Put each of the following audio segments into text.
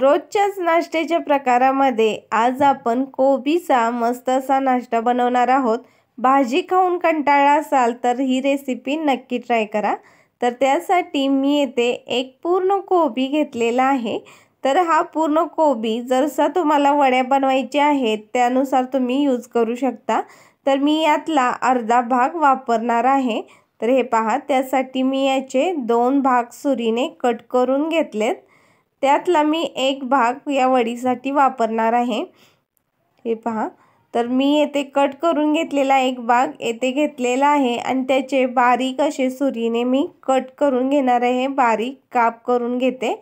रोजच्याच नाश्त्याच्या प्रकारामध्ये आज आपण कोबीचा मस्त असा नाश्ता बनवणार आहोत भाजी खाऊन कंटाळा असाल तर ही रेसिपी नक्की ट्राय करा तर त्यासाठी मी येथे एक पूर्ण कोबी घेतलेला आहे तर हा पूर्ण कोबी जरसा तुम्हाला वड्या बनवायचे आहेत त्यानुसार तुम्ही यूज करू शकता तर मी यातला अर्धा भाग वापरणार आहे तर हे पहा त्यासाठी मी याचे दोन भाग सुरीने कट करून घेतलेत त्यातला मी एक भाग या वडीसाठी वापरणार आहे हे पहा तर मी येथे कट करून घेतलेला एक भाग येथे घेतलेला आहे आणि त्याचे बारीक असे सुरीने मी कट करून घेणार आहे बारीक काप करून घेते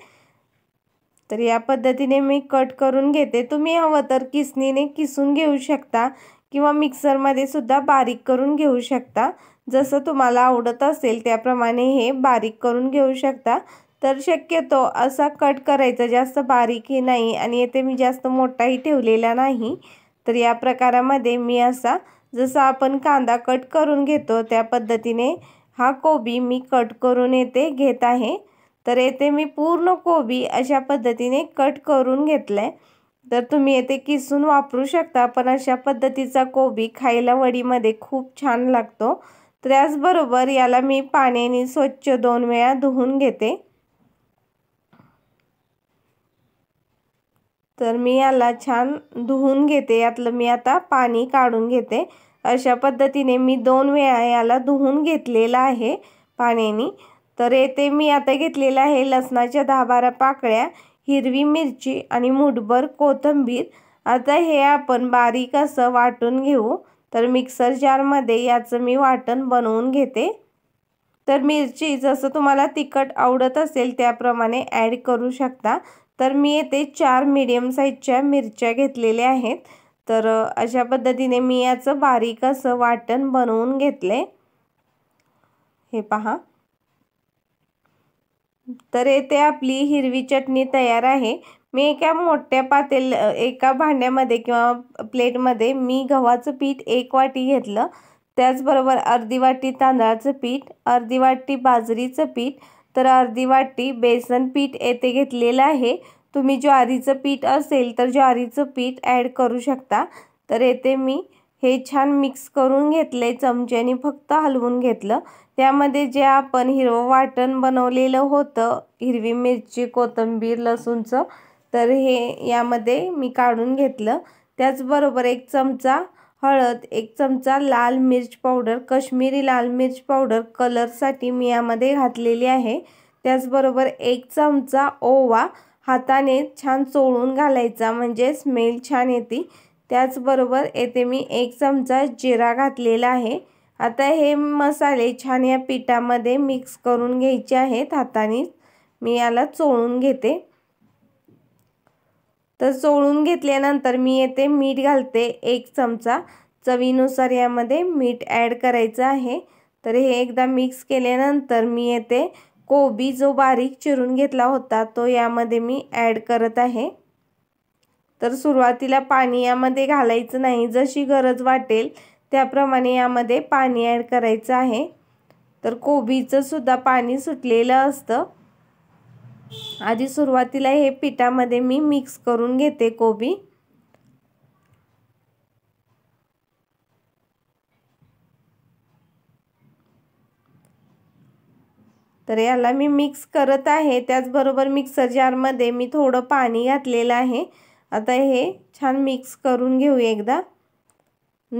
तर या पद्धतीने मी कट करून घेते तुम्ही हवं तर किसणीने किसून घेऊ शकता किंवा मिक्सरमध्ये सुद्धा बारीक करून घेऊ शकता जसं तुम्हाला आवडत असेल त्याप्रमाणे हे बारीक करून घेऊ शकता तर शक्यतो असा कट करायचा जास्त बारीकही नाही आणि येथे मी जास्त मोठाही ठेवलेला नाही तर या प्रकारामध्ये मी असा जसा आपण कांदा कट करून घेतो त्या पद्धतीने हा कोबी मी कट करून येथे घेत आहे तर येथे मी पूर्ण कोबी अशा पद्धतीने कट करून घेतलं आहे तर तुम्ही येथे किसून वापरू शकता पण अशा पद्धतीचा कोबी खायला वडीमध्ये खूप छान लागतो त्याचबरोबर याला मी पाण्याने स्वच्छ दोन वेळा धुवून घेते तर मी याला छान धुवून घेते यातलं मी आता पाणी काढून घेते अशा पद्धतीने मी दोन वेळा याला धुवून घेतलेलं आहे पाण्याने तर येथे मी आता घेतलेलं आहे लसणाच्या दहा बारा पाकळ्या हिरवी मिरची आणि मुठभर कोथंबीर आता हे आपण बारीक असं वाटून घेऊ तर मिक्सर जारमध्ये याचं मी वाटण बनवून घेते तर मिरची जसं तुम्हाला तिखट आवडत असेल त्याप्रमाणे ॲड करू शकता तर मी येथे चार मीडियम साईजच्या मिरच्या घेतलेल्या आहेत तर अशा पद्धतीने मी याचं बारीक असं वाटण बनवून घेतले हे पहा तर येथे आपली हिरवी चटणी तयार आहे मी एका मोठ्या पातेल एका भांड्यामध्ये किंवा प्लेटमध्ये मी गव्हाचं पीठ एक वाटी घेतलं त्याचबरोबर अर्धी वाटी तांदळाचं पीठ अर्धी वाटी बाजरीचं पीठ तर अर्धी वाटी बेसन पीठ येथे घेतलेलं आहे तुम्ही ज्वारीचं पीठ असेल तर ज्वारीचं पीठ ॲड करू शकता तर येथे मी हे छान मिक्स करून घेतले चमच्याने फक्त हलवून घेतलं त्यामध्ये जे आपण हिरवं वाटण बनवलेलं होतं हिरवी मिरची कोथिंबीर लसूणचं तर हे यामध्ये मी काढून घेतलं त्याचबरोबर एक चमचा हळद एक चमचा लाल मिर्च पावडर कश्मीरी लाल मिर्च पावडर कलरसाठी मी यामध्ये घातलेली आहे त्याचबरोबर एक चमचा ओवा हाताने छान चोळून घालायचा म्हणजे स्मेल छान येते त्याचबरोबर येथे मी एक चमचा जिरा घातलेला आहे आता हे मसाले छान या पिठामध्ये मिक्स करून घ्यायचे आहेत हाताने मी याला चोळून घेते तर चोळून घेतल्यानंतर मी येते मीठ घालते एक चमचा चवीनुसार यामध्ये मीठ ॲड करायचं आहे तर हे एकदा मिक्स केल्यानंतर मी येते कोबी जो बारीक चिरून घेतला होता तो यामध्ये मी ॲड करत आहे तर सुरुवातीला पाणी यामध्ये घालायचं नाही जशी गरज वाटेल त्याप्रमाणे यामध्ये पाणी ॲड करायचं आहे तर कोबीचं सुद्धा पाणी सुटलेलं असतं आधी सुरुवातीला हे पिठामध्ये मी मिक्स करून घेते कोबी तर याला मी मिक्स करत आहे त्याचबरोबर मिक्सर जारमध्ये मी थोडं पाणी घातलेलं आहे आता हे छान मिक्स करून घेऊ एकदा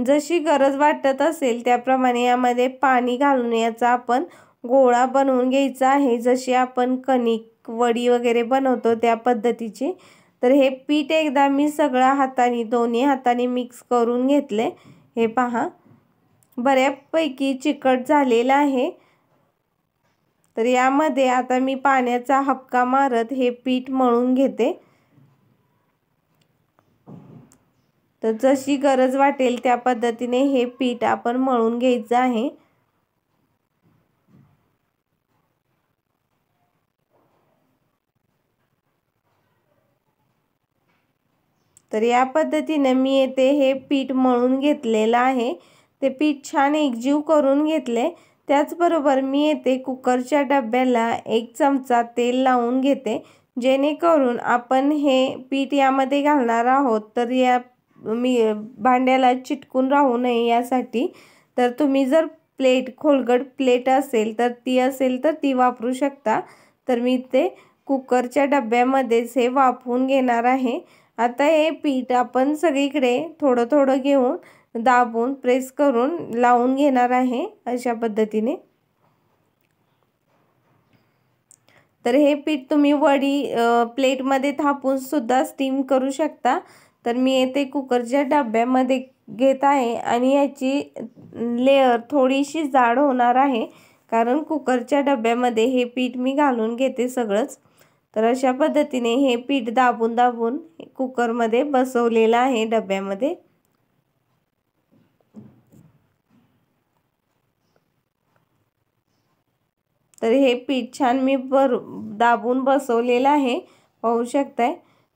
जशी गरज वाटत असेल त्याप्रमाणे यामध्ये पाणी घालून याचा आपण गोळा बनवून घ्यायचा आहे जशी आपण कणिक वडी वगैरे बनवतो त्या पद्धतीची तर हे पीठ एकदा मी सगळं हाताने दोन्ही हाताने मिक्स करून घेतले हे पहा बऱ्यापैकी चिकट झालेलं आहे तर यामध्ये आता मी पाण्याचा हपका मारत हे पीठ मळून घेते तर जशी गरज वाटेल त्या पद्धतीने हे पीठ आपण मळून घ्यायचं आहे तर या पद्धतीने मी येथे हे पीठ मळून घेतलेलं आहे ते पीठ छान एकजीव करून घेतले त्याचबरोबर मी येथे कुकरच्या डब्याला एक चमचा तेल लावून घेते जेणेकरून आपण हे पीठ यामध्ये घालणार आहोत तर या मी भांड्याला चिटकून राहू नये यासाठी तर तुम्ही जर प्लेट खोलगट प्लेट असेल तर ती असेल तर ती वापरू शकता तर मी ते कुकरच्या डब्यामध्येच हे वापरून घेणार आहे आता हे पीठ आपण सगळीकडे थोडं थोडं घेऊन दाबून प्रेस करून लावून घेणार आहे अशा पद्धतीने तर हे पीठ तुम्ही वडी प्लेटमध्ये थापून सुद्धा स्टीम करू शकता तर मी येथे कुकरच्या डब्यामध्ये घेत आहे आणि याची लेअर थोडीशी जाड होणार आहे कारण कुकरच्या डब्यामध्ये हे पीठ मी घालून घेते सगळंच तर अशा पद्धतीने हे पीठ दाबून दाबून कुकरमध्ये बसवलेलं आहे डब्यामध्ये तर हे पीठ छान मी भर दाबून बसवलेलं आहे पाहू शकताय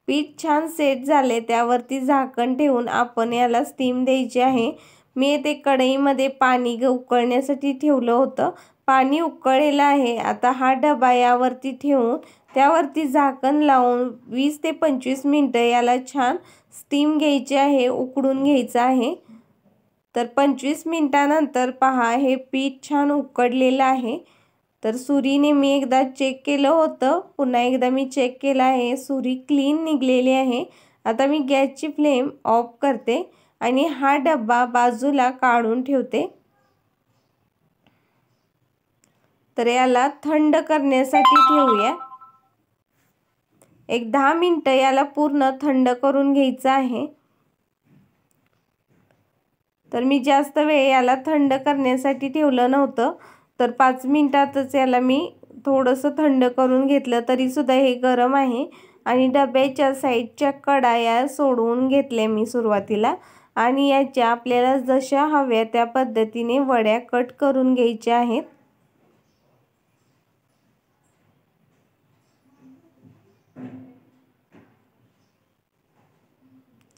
पीठ छान सेट झाले त्यावरती झाकण ठेवून आपण याला स्टीम द्यायची आहे मी ते कढईमध्ये पाणी उकळण्यासाठी ठेवलं होतं पाणी उकळलेलं आहे आता हा डबा यावरती ठेवून त्यावरती झाकण लावून वीस ते पंचवीस मिनटं याला छान स्टीम घ्यायची आहे उकडून घ्यायचं आहे तर पंचवीस मिनटानंतर पहा हे पीठ छान उकडलेलं आहे तर सुरीने मी एकदा चेक केलं होतं पुन्हा एकदा मी चेक केलं आहे सुरी क्लीन निघलेली आहे आता मी गॅसची फ्लेम ऑफ करते आणि हा डब्बा बाजूला काढून ठेवते तर याला थंड करण्यासाठी ठेवूया एक दहा मिनटं याला पूर्ण थंड करून घ्यायचं आहे तर मी जास्त वेळ याला थंड करण्यासाठी ठेवलं नव्हतं तर पाच मिनटातच याला मी थोडंसं थंड करून घेतलं तरीसुद्धा हे गरम आहे आणि डब्याच्या साईडच्या कडा या सोडवून घेतल्या मी सुरुवातीला आणि याच्या आपल्याला जशा हव्या त्या पद्धतीने वड्या कट करून घ्यायच्या आहेत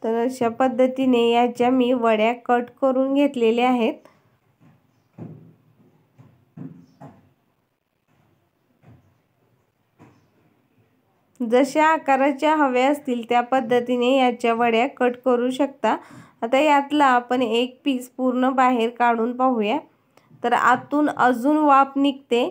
तर अशा पद्धतीने याच्या मी वड्या कट करून घेतलेल्या आहेत जशा आकाराच्या हव्या असतील त्या पद्धतीने याच्या वड्या कट करू शकता आता यातला आपण एक पीस पूर्ण बाहेर काढून पाहूया तर आतून अजून वाप निघते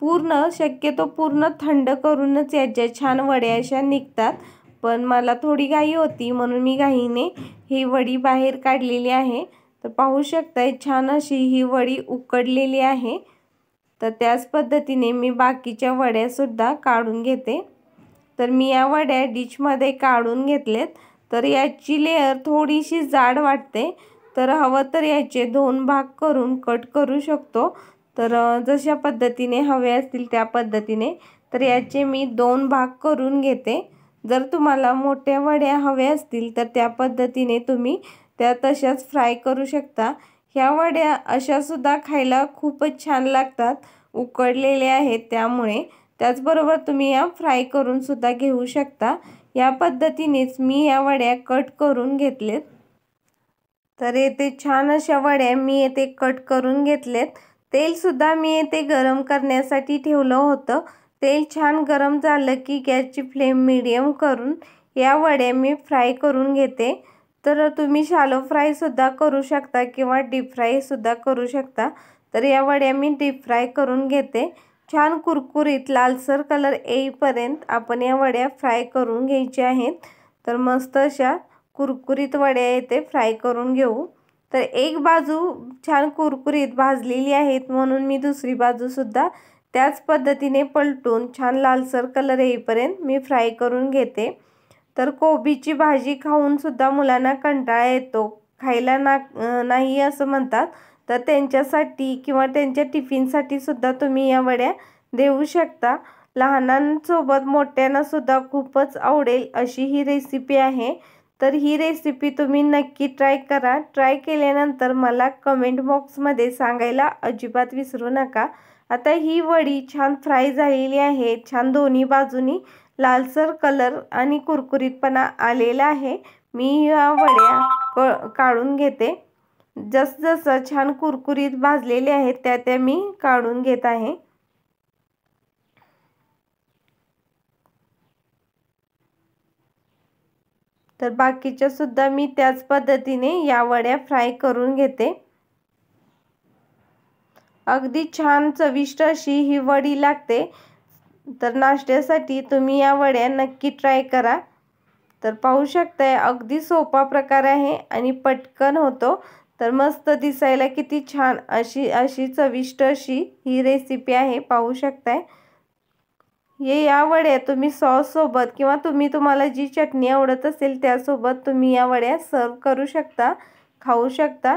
पूर्ण शक्यतो पूर्ण थंड करूनच याच्या छान वड्या अशा निघतात पण मला थोडी घाई होती म्हणून मी घाईने ही वडी बाहेर काढलेली आहे तर पाहू शकताय छान अशी ही वडी उकडलेली आहे तर त्याच पद्धतीने मी बाकीच्या वड्यासुद्धा काढून घेते तर मी या वड्या डिशमध्ये काढून घेतलेत तर याची लेअर थोडीशी जाड वाटते तर हवं तर याचे दोन भाग करून कट करू शकतो तर जशा पद्धतीने हवे असतील त्या पद्धतीने तर याचे मी दोन भाग करून घेते जर तुम्हाला मोठ्या वड्या हव्या असतील तर त्या पद्धतीने तुम्ही त्या तशाच फ्राय करू शकता ह्या वड्या अशासुद्धा खायला खूपच छान लागतात उकडलेल्या आहेत त्यामुळे त्याचबरोबर तुम्ही या फ्राय करूनसुद्धा घेऊ शकता या पद्धतीनेच मी या वड्या कट करून घेतलेत तर येथे छान अशा वड्या मी येथे कट करून घेतलेत तेलसुद्धा मी येथे गरम करण्यासाठी ठेवलं होतं तेल छान गरम झालं की गॅसची फ्लेम मिडियम करून या वड्या मी फ्राय करून घेते तर तुम्ही शालो फ्रायसुद्धा करू शकता किंवा डीप फ्रायसुद्धा करू शकता तर या वड्या मी डीप फ्राय करून घेते छान कुरकुरीत लालसर कलर येईपर्यंत आपण या वड्या फ्राय करून घ्यायच्या आहेत तर मस्त अशा कुरकुरीत वड्या येते फ्राय करून घेऊ तर एक बाजू छान कुरकुरीत भाजलेली आहेत म्हणून मी दुसरी बाजूसुद्धा त्याच पद्धतीने पलटून छान लालसर कलर येईपर्यंत मी फ्राय करून घेते तर कोबीची भाजी खाऊनसुद्धा मुलांना कंटाळा येतो खायला ना नाही असं म्हणतात तर त्यांच्यासाठी किंवा त्यांच्या टिफिनसाठी सुद्धा तुम्ही या वड्या देऊ शकता लहानांसोबत मोठ्यांनासुद्धा खूपच आवडेल अशी ही रेसिपी आहे तर ही रेसिपी तुम्ही नक्की ट्राय करा ट्राय केल्यानंतर मला कमेंट बॉक्समध्ये सांगायला अजिबात विसरू नका आता ही वडी छान फ्राय झालेली आहे छान दोन्ही बाजूनी लालसर कलर आणि कुरकुरीतपणा आलेला आहे मी ह्या वड्या क काढून घेते जसजसं छान कुरकुरीत भाजलेले आहेत त्या त्या मी काढून घेत आहे तर बाकीच्या सुद्धा मी त्याच पद्धतीने या वड्या फ्राय करून घेते अगदी छान चविष्ट अशी ही वडी लागते तर नाश्त्यासाठी तुम्ही या वड्या नक्की ट्राय करा तर पाहू शकताय अगदी सोपा प्रकार आहे आणि पटकन होतो तर मस्त दिसायला किती छान अशी अशी चविष्ट अशी ही रेसिपी आहे पाहू शकताय हे या वड्या तुम्ही सॉससोबत किंवा तुम्ही तुम्हाला जी चटणी आवडत असेल त्यासोबत तुम्ही या वड्या सर्व करू शकता खाऊ शकता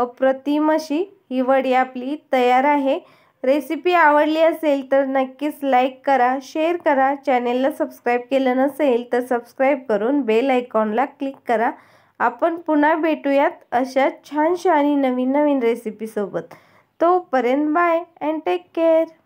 अप्रतिम अशी ही वडी आपली तयार आहे रेसिपी आवडली असेल तर नक्कीच लाईक करा शेअर करा चॅनेलला सबस्क्राईब केलं नसेल तर सबस्क्राईब करून बेल आयकॉनला क्लिक करा आपण पुन्हा भेटूयात अशा छानशा आणि नवीन नवीन रेसिपीसोबत तोपर्यंत बाय अँड टेक केअर